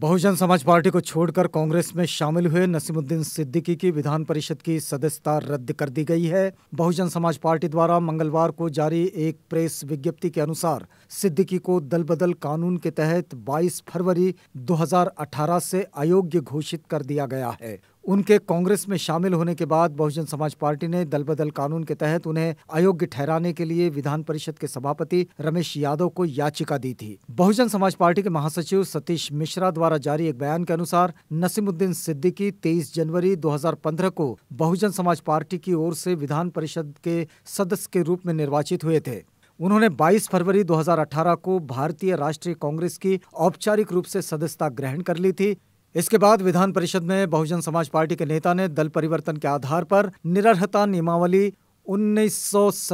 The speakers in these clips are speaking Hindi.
बहुजन समाज पार्टी को छोड़कर कांग्रेस में शामिल हुए नसीमुद्दीन सिद्दीकी की विधान परिषद की सदस्यता रद्द कर दी गई है बहुजन समाज पार्टी द्वारा मंगलवार को जारी एक प्रेस विज्ञप्ति के अनुसार सिद्दीकी को दल बदल कानून के तहत 22 फरवरी 2018 से अयोग्य घोषित कर दिया गया है उनके कांग्रेस में शामिल होने के बाद बहुजन समाज पार्टी ने दल बदल कानून के तहत उन्हें अयोग्य ठहराने के लिए विधान परिषद के सभापति रमेश यादव को याचिका दी थी बहुजन समाज पार्टी के महासचिव सतीश मिश्रा द्वारा जारी एक बयान के अनुसार नसीमुद्दीन सिद्दीकी 23 जनवरी 2015 को बहुजन समाज पार्टी की ओर से विधान परिषद के सदस्य के रूप में निर्वाचित हुए थे उन्होंने 22 फरवरी 2018 को भारतीय राष्ट्रीय कांग्रेस की औपचारिक रूप से सदस्यता ग्रहण कर ली थी इसके बाद विधान परिषद में बहुजन समाज पार्टी के नेता ने दल परिवर्तन के आधार पर निरर्हता नियमावली उन्नीस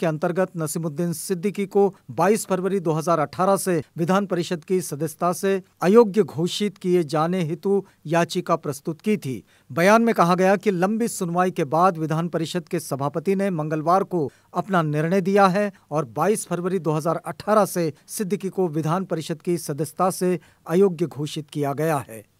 के अंतर्गत नसीमुद्दीन सिद्दीकी को 22 फरवरी 2018 से विधान परिषद की सदस्यता से अयोग्य घोषित किए जाने हेतु याचिका प्रस्तुत की थी बयान में कहा गया कि लंबी सुनवाई के बाद विधान परिषद के सभापति ने मंगलवार को अपना निर्णय दिया है और 22 फरवरी 2018 से सिद्दीकी को विधान परिषद की सदस्यता से अयोग्य घोषित किया गया है